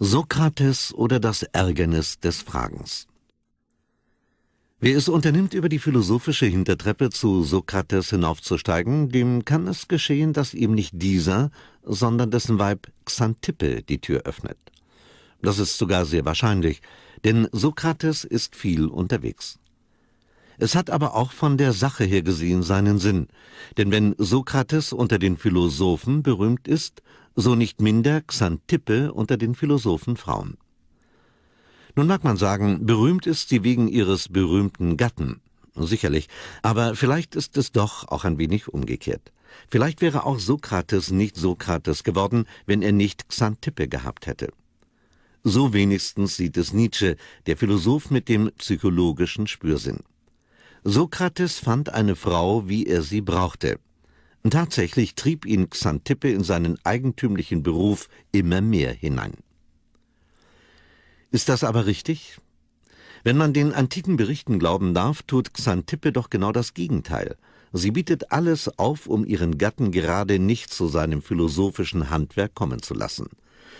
Sokrates oder das Ärgernis des Fragens. Wer es unternimmt, über die philosophische Hintertreppe zu Sokrates hinaufzusteigen, dem kann es geschehen, dass ihm nicht dieser, sondern dessen Weib Xantippe die Tür öffnet. Das ist sogar sehr wahrscheinlich, denn Sokrates ist viel unterwegs. Es hat aber auch von der Sache her gesehen seinen Sinn, denn wenn Sokrates unter den Philosophen berühmt ist, so nicht minder Xantippe unter den Philosophen Frauen. Nun mag man sagen, berühmt ist sie wegen ihres berühmten Gatten, sicherlich, aber vielleicht ist es doch auch ein wenig umgekehrt. Vielleicht wäre auch Sokrates nicht Sokrates geworden, wenn er nicht Xantippe gehabt hätte. So wenigstens sieht es Nietzsche, der Philosoph mit dem psychologischen Spürsinn. Sokrates fand eine Frau, wie er sie brauchte – und tatsächlich trieb ihn Xantippe in seinen eigentümlichen Beruf immer mehr hinein. Ist das aber richtig? Wenn man den antiken Berichten glauben darf, tut Xantippe doch genau das Gegenteil. Sie bietet alles auf, um ihren Gatten gerade nicht zu seinem philosophischen Handwerk kommen zu lassen.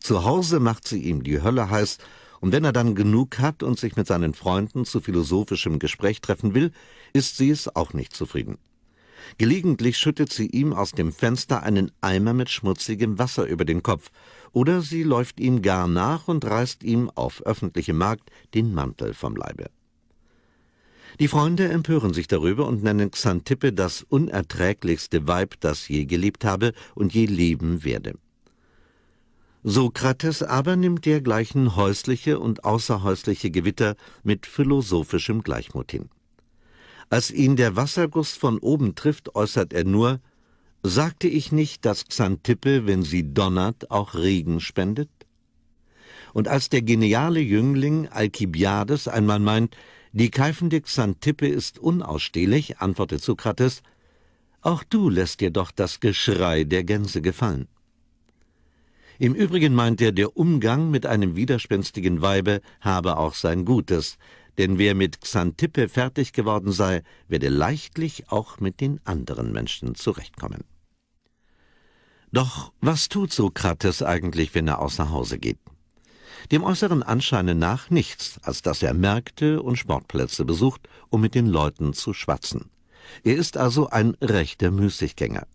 Zu Hause macht sie ihm die Hölle heiß, und wenn er dann genug hat und sich mit seinen Freunden zu philosophischem Gespräch treffen will, ist sie es auch nicht zufrieden. Gelegentlich schüttet sie ihm aus dem Fenster einen Eimer mit schmutzigem Wasser über den Kopf, oder sie läuft ihm gar nach und reißt ihm auf öffentlichem Markt den Mantel vom Leibe. Die Freunde empören sich darüber und nennen Xantippe das unerträglichste Weib, das je gelebt habe und je leben werde. Sokrates aber nimmt dergleichen häusliche und außerhäusliche Gewitter mit philosophischem Gleichmut hin. Als ihn der Wasserguss von oben trifft, äußert er nur, sagte ich nicht, dass Xantippe, wenn sie donnert, auch Regen spendet? Und als der geniale Jüngling Alkibiades einmal meint, die keifende Xantippe ist unausstehlich, antwortet Sokrates, auch du lässt dir doch das Geschrei der Gänse gefallen. Im Übrigen meint er, der Umgang mit einem widerspenstigen Weibe habe auch sein Gutes, denn wer mit Xantippe fertig geworden sei, werde leichtlich auch mit den anderen Menschen zurechtkommen. Doch was tut Sokrates eigentlich, wenn er aus nach Hause geht? Dem äußeren Anscheine nach nichts, als dass er Märkte und Sportplätze besucht, um mit den Leuten zu schwatzen. Er ist also ein rechter Müßiggänger.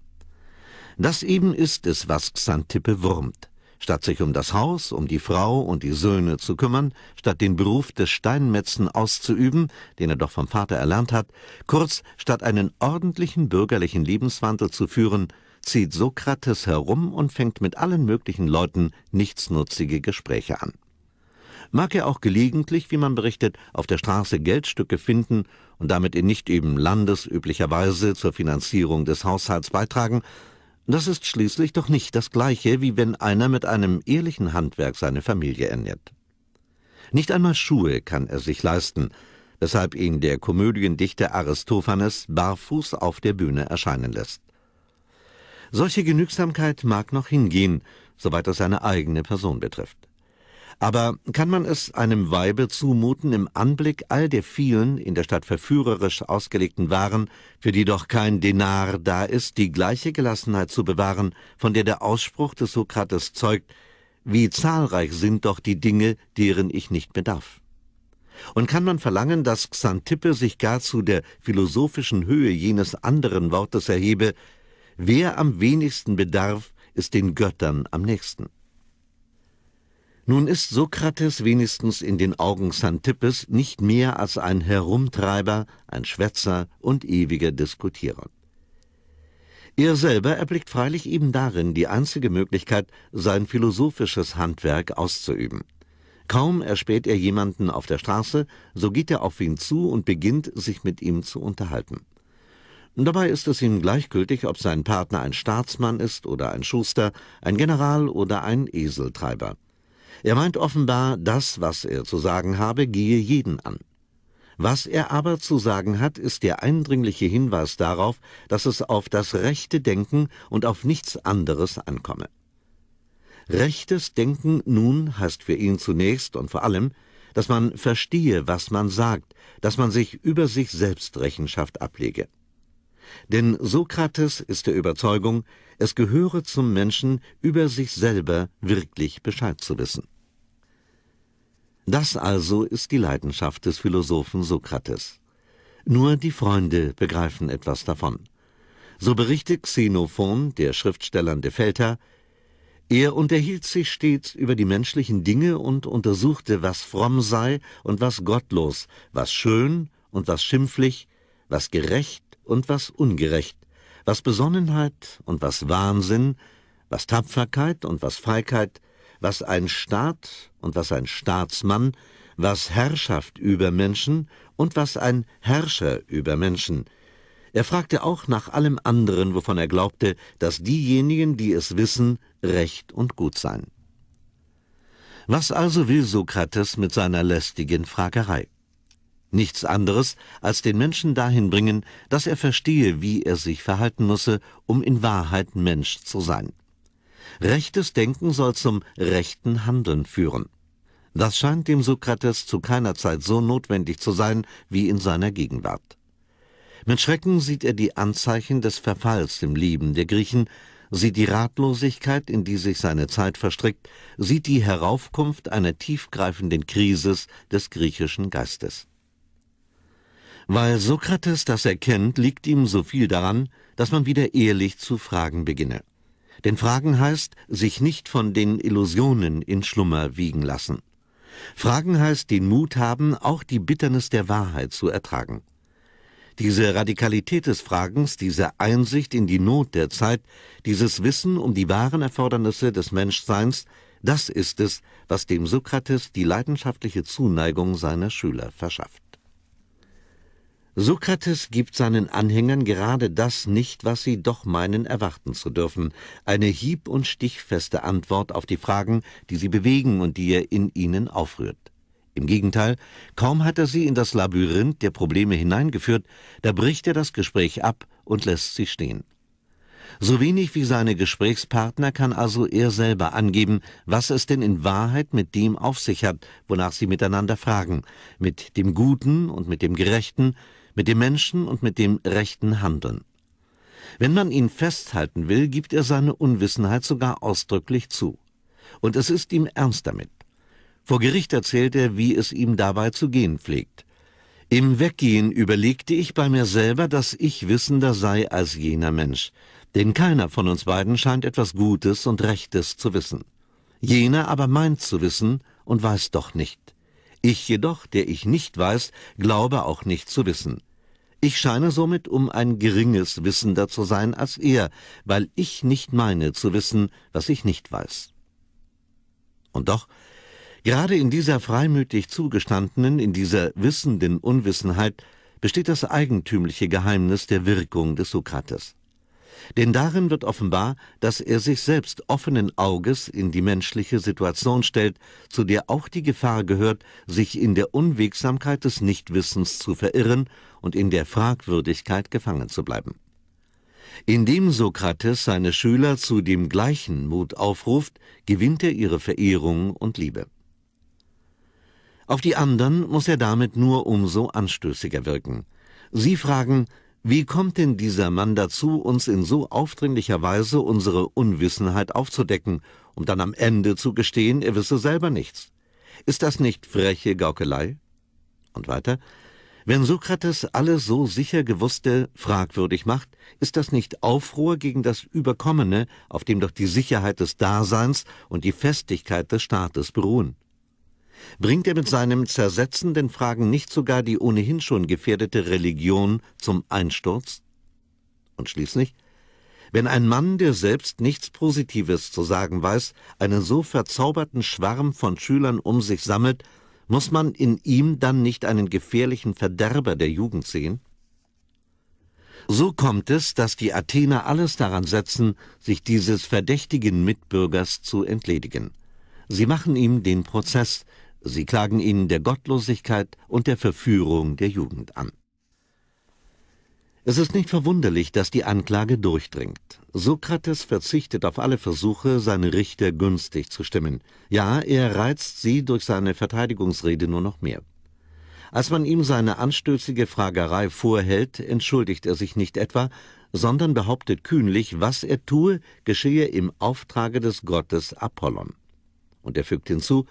Das eben ist es, was Xantippe wurmt. Statt sich um das Haus, um die Frau und die Söhne zu kümmern, statt den Beruf des Steinmetzen auszuüben, den er doch vom Vater erlernt hat, kurz, statt einen ordentlichen bürgerlichen Lebenswandel zu führen, zieht Sokrates herum und fängt mit allen möglichen Leuten nichtsnutzige Gespräche an. Mag er auch gelegentlich, wie man berichtet, auf der Straße Geldstücke finden und damit in nicht eben landesüblicher Weise zur Finanzierung des Haushalts beitragen, das ist schließlich doch nicht das gleiche, wie wenn einer mit einem ehrlichen Handwerk seine Familie ernährt. Nicht einmal Schuhe kann er sich leisten, weshalb ihn der Komödiendichter Aristophanes barfuß auf der Bühne erscheinen lässt. Solche Genügsamkeit mag noch hingehen, soweit es seine eigene Person betrifft. Aber kann man es einem Weibe zumuten, im Anblick all der vielen in der Stadt verführerisch ausgelegten Waren, für die doch kein Denar da ist, die gleiche Gelassenheit zu bewahren, von der der Ausspruch des Sokrates zeugt, wie zahlreich sind doch die Dinge, deren ich nicht bedarf. Und kann man verlangen, dass Xantippe sich gar zu der philosophischen Höhe jenes anderen Wortes erhebe, wer am wenigsten bedarf, ist den Göttern am nächsten. Nun ist Sokrates wenigstens in den Augen Xantippes nicht mehr als ein Herumtreiber, ein Schwätzer und ewiger Diskutierer. Er selber erblickt freilich eben darin die einzige Möglichkeit, sein philosophisches Handwerk auszuüben. Kaum erspäht er jemanden auf der Straße, so geht er auf ihn zu und beginnt, sich mit ihm zu unterhalten. Dabei ist es ihm gleichgültig, ob sein Partner ein Staatsmann ist oder ein Schuster, ein General oder ein Eseltreiber. Er meint offenbar, das, was er zu sagen habe, gehe jeden an. Was er aber zu sagen hat, ist der eindringliche Hinweis darauf, dass es auf das rechte Denken und auf nichts anderes ankomme. Rechtes Denken nun heißt für ihn zunächst und vor allem, dass man verstehe, was man sagt, dass man sich über sich selbst Rechenschaft ablege. Denn Sokrates ist der Überzeugung, es gehöre zum Menschen, über sich selber wirklich Bescheid zu wissen. Das also ist die Leidenschaft des Philosophen Sokrates. Nur die Freunde begreifen etwas davon. So berichtet Xenophon, der schriftstellernde Felter, er unterhielt sich stets über die menschlichen Dinge und untersuchte, was fromm sei und was gottlos, was schön und was schimpflich, was gerecht und was ungerecht, was Besonnenheit und was Wahnsinn, was Tapferkeit und was Feigheit, was ein Staat und was ein Staatsmann, was Herrschaft über Menschen und was ein Herrscher über Menschen. Er fragte auch nach allem anderen, wovon er glaubte, dass diejenigen, die es wissen, recht und gut seien. Was also will Sokrates mit seiner lästigen Fragerei? nichts anderes als den Menschen dahin bringen, dass er verstehe, wie er sich verhalten müsse, um in Wahrheit Mensch zu sein. Rechtes Denken soll zum rechten Handeln führen. Das scheint dem Sokrates zu keiner Zeit so notwendig zu sein wie in seiner Gegenwart. Mit Schrecken sieht er die Anzeichen des Verfalls im Leben der Griechen, sieht die Ratlosigkeit, in die sich seine Zeit verstrickt, sieht die Heraufkunft einer tiefgreifenden Krise des griechischen Geistes. Weil Sokrates das erkennt, liegt ihm so viel daran, dass man wieder ehrlich zu fragen beginne. Denn fragen heißt, sich nicht von den Illusionen in Schlummer wiegen lassen. Fragen heißt, den Mut haben, auch die Bitternis der Wahrheit zu ertragen. Diese Radikalität des Fragens, diese Einsicht in die Not der Zeit, dieses Wissen um die wahren Erfordernisse des Menschseins, das ist es, was dem Sokrates die leidenschaftliche Zuneigung seiner Schüler verschafft. Sokrates gibt seinen Anhängern gerade das nicht, was sie doch meinen erwarten zu dürfen, eine hieb- und stichfeste Antwort auf die Fragen, die sie bewegen und die er in ihnen aufrührt. Im Gegenteil, kaum hat er sie in das Labyrinth der Probleme hineingeführt, da bricht er das Gespräch ab und lässt sie stehen. So wenig wie seine Gesprächspartner kann also er selber angeben, was es denn in Wahrheit mit dem auf sich hat, wonach sie miteinander fragen, mit dem Guten und mit dem Gerechten, mit dem Menschen und mit dem rechten Handeln. Wenn man ihn festhalten will, gibt er seine Unwissenheit sogar ausdrücklich zu. Und es ist ihm ernst damit. Vor Gericht erzählt er, wie es ihm dabei zu gehen pflegt. Im Weggehen überlegte ich bei mir selber, dass ich wissender sei als jener Mensch, denn keiner von uns beiden scheint etwas Gutes und Rechtes zu wissen. Jener aber meint zu wissen und weiß doch nicht. Ich jedoch, der ich nicht weiß, glaube auch nicht zu wissen. Ich scheine somit um ein geringes Wissender zu sein als er, weil ich nicht meine zu wissen, was ich nicht weiß. Und doch, gerade in dieser freimütig zugestandenen, in dieser wissenden Unwissenheit besteht das eigentümliche Geheimnis der Wirkung des Sokrates. Denn darin wird offenbar, dass er sich selbst offenen Auges in die menschliche Situation stellt, zu der auch die Gefahr gehört, sich in der Unwegsamkeit des Nichtwissens zu verirren und in der Fragwürdigkeit gefangen zu bleiben. Indem Sokrates seine Schüler zu dem gleichen Mut aufruft, gewinnt er ihre Verehrung und Liebe. Auf die anderen muss er damit nur umso anstößiger wirken. Sie fragen, wie kommt denn dieser Mann dazu, uns in so aufdringlicher Weise unsere Unwissenheit aufzudecken, um dann am Ende zu gestehen, er wisse selber nichts? Ist das nicht freche Gaukelei? Und weiter, wenn Sokrates alles so sicher Gewusste fragwürdig macht, ist das nicht Aufruhr gegen das Überkommene, auf dem doch die Sicherheit des Daseins und die Festigkeit des Staates beruhen? Bringt er mit seinem zersetzenden Fragen nicht sogar die ohnehin schon gefährdete Religion zum Einsturz? Und schließlich, wenn ein Mann, der selbst nichts Positives zu sagen weiß, einen so verzauberten Schwarm von Schülern um sich sammelt, muss man in ihm dann nicht einen gefährlichen Verderber der Jugend sehen? So kommt es, dass die Athener alles daran setzen, sich dieses verdächtigen Mitbürgers zu entledigen. Sie machen ihm den Prozess, Sie klagen ihn der Gottlosigkeit und der Verführung der Jugend an. Es ist nicht verwunderlich, dass die Anklage durchdringt. Sokrates verzichtet auf alle Versuche, seine Richter günstig zu stimmen. Ja, er reizt sie durch seine Verteidigungsrede nur noch mehr. Als man ihm seine anstößige Fragerei vorhält, entschuldigt er sich nicht etwa, sondern behauptet kühnlich, was er tue, geschehe im Auftrage des Gottes Apollon. Und er fügt hinzu,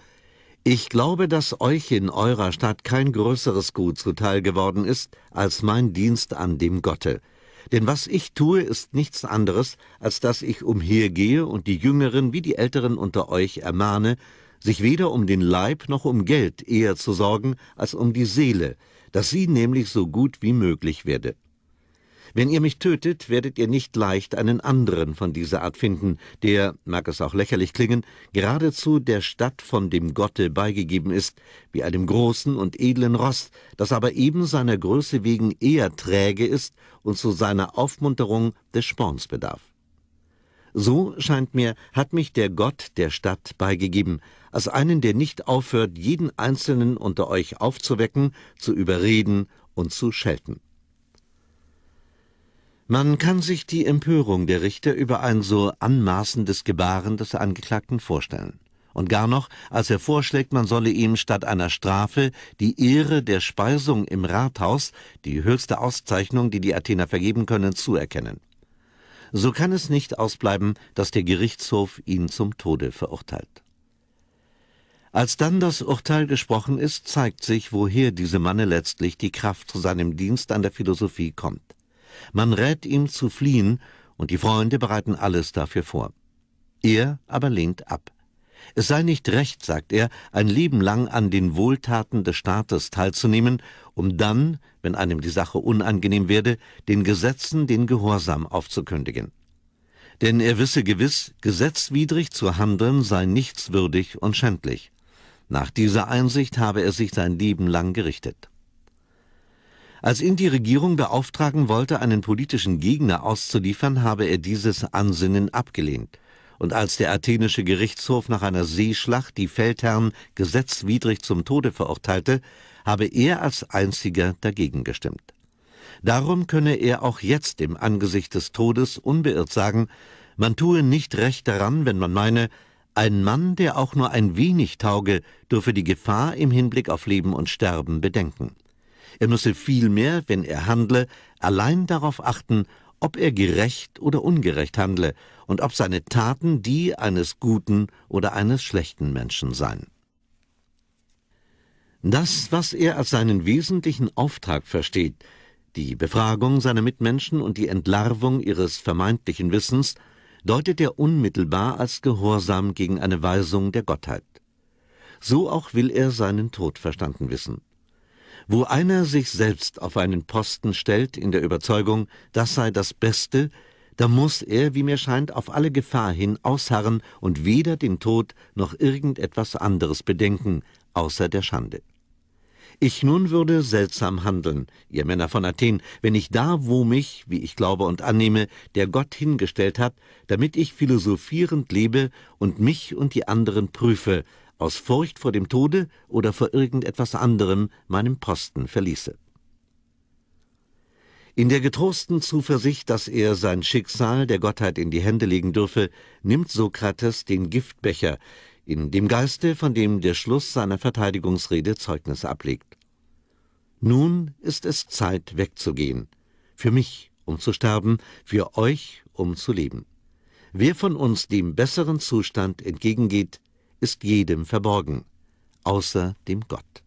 ich glaube, dass euch in eurer Stadt kein größeres Gut zuteil geworden ist als mein Dienst an dem Gotte. Denn was ich tue, ist nichts anderes, als dass ich umhergehe und die Jüngeren wie die Älteren unter euch ermahne, sich weder um den Leib noch um Geld eher zu sorgen, als um die Seele, dass sie nämlich so gut wie möglich werde. Wenn ihr mich tötet, werdet ihr nicht leicht einen anderen von dieser Art finden, der, mag es auch lächerlich klingen, geradezu der Stadt von dem Gotte beigegeben ist, wie einem großen und edlen Ross, das aber eben seiner Größe wegen eher träge ist und zu seiner Aufmunterung des Sporns bedarf. So, scheint mir, hat mich der Gott der Stadt beigegeben, als einen, der nicht aufhört, jeden Einzelnen unter euch aufzuwecken, zu überreden und zu schelten. Man kann sich die Empörung der Richter über ein so anmaßendes Gebaren des Angeklagten vorstellen. Und gar noch, als er vorschlägt, man solle ihm statt einer Strafe die Ehre der Speisung im Rathaus, die höchste Auszeichnung, die die Athener vergeben können, zuerkennen. So kann es nicht ausbleiben, dass der Gerichtshof ihn zum Tode verurteilt. Als dann das Urteil gesprochen ist, zeigt sich, woher diesem Manne letztlich die Kraft zu seinem Dienst an der Philosophie kommt. Man rät ihm zu fliehen und die Freunde bereiten alles dafür vor. Er aber lehnt ab. Es sei nicht recht, sagt er, ein Leben lang an den Wohltaten des Staates teilzunehmen, um dann, wenn einem die Sache unangenehm werde, den Gesetzen den Gehorsam aufzukündigen. Denn er wisse gewiss, gesetzwidrig zu handeln sei nichtswürdig und schändlich. Nach dieser Einsicht habe er sich sein Leben lang gerichtet. Als ihn die Regierung beauftragen wollte, einen politischen Gegner auszuliefern, habe er dieses Ansinnen abgelehnt. Und als der athenische Gerichtshof nach einer Seeschlacht die Feldherren gesetzwidrig zum Tode verurteilte, habe er als einziger dagegen gestimmt. Darum könne er auch jetzt im Angesicht des Todes unbeirrt sagen, man tue nicht recht daran, wenn man meine, ein Mann, der auch nur ein wenig tauge, dürfe die Gefahr im Hinblick auf Leben und Sterben bedenken. Er müsse vielmehr, wenn er handle, allein darauf achten, ob er gerecht oder ungerecht handle und ob seine Taten die eines guten oder eines schlechten Menschen seien. Das, was er als seinen wesentlichen Auftrag versteht, die Befragung seiner Mitmenschen und die Entlarvung ihres vermeintlichen Wissens, deutet er unmittelbar als Gehorsam gegen eine Weisung der Gottheit. So auch will er seinen Tod verstanden wissen wo einer sich selbst auf einen Posten stellt in der Überzeugung, das sei das Beste, da muss er, wie mir scheint, auf alle Gefahr hin ausharren und weder den Tod noch irgendetwas anderes bedenken, außer der Schande. Ich nun würde seltsam handeln, ihr Männer von Athen, wenn ich da, wo mich, wie ich glaube und annehme, der Gott hingestellt hat, damit ich philosophierend lebe und mich und die anderen prüfe, aus Furcht vor dem Tode oder vor irgendetwas anderem meinen Posten verließe. In der getrosten Zuversicht, dass er sein Schicksal der Gottheit in die Hände legen dürfe, nimmt Sokrates den Giftbecher, in dem Geiste, von dem der Schluss seiner Verteidigungsrede Zeugnis ablegt. Nun ist es Zeit wegzugehen, für mich, um zu sterben, für euch, um zu leben. Wer von uns dem besseren Zustand entgegengeht, ist jedem verborgen, außer dem Gott.